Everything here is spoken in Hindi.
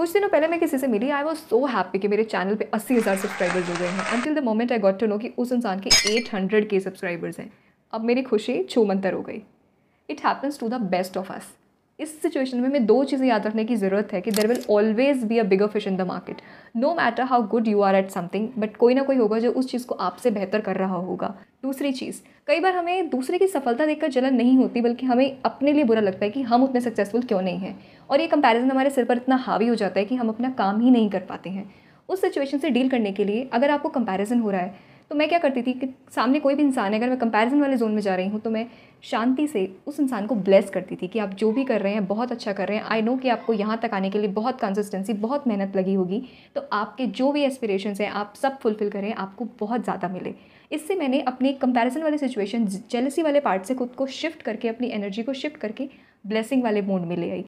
कुछ दिनों पहले मैं किसी से मिली आई वॉज सो हैप्पी कि मेरे चैनल पे अस्सी हज़ार सब्सक्राइबर्स हो गए हैं until the moment I got to know कि उस इंसान के एट हंड्रेड के सब्सक्राइबर्स हैं अब मेरी खुशी छूमंतर हो गई it happens to the best of us इस सिचुएशन में हमें दो चीज़ें याद रखने की ज़रूरत है कि there will always be a bigger fish in the market no matter how good you are at something but कोई ना कोई होगा जो उस चीज़ को आपसे बेहतर कर रहा होगा दूसरी चीज़ कई बार हमें दूसरे की सफलता देखकर जलन नहीं होती बल्कि हमें अपने लिए बुरा लगता है कि हम उतने सक्सेसफुल क्यों नहीं हैं और ये कंपैरिजन हमारे सिर पर इतना हावी हो जाता है कि हम अपना काम ही नहीं कर पाते हैं उस सिचुएशन से डील करने के लिए अगर आपको कंपैरिजन हो रहा है तो मैं क्या करती थी कि सामने कोई भी इंसान है अगर मैं कंपैरिजन वाले जोन में जा रही हूँ तो मैं शांति से उस इंसान को ब्लेस करती थी कि आप जो भी कर रहे हैं बहुत अच्छा कर रहे हैं आई नो कि आपको यहाँ तक आने के लिए बहुत कंसिस्टेंसी बहुत मेहनत लगी होगी तो आपके जो भी एस्पिरेशंस हैं आप सब फुलफ़िल करें आपको बहुत ज़्यादा मिले इससे मैंने अपनी कंपैरिजन वाली सिचुएशन जेलसी वाले पार्ट से खुद को शिफ्ट करके अपनी एनर्जी को शिफ्ट करके ब्लेसिंग वाले मूड में ले आई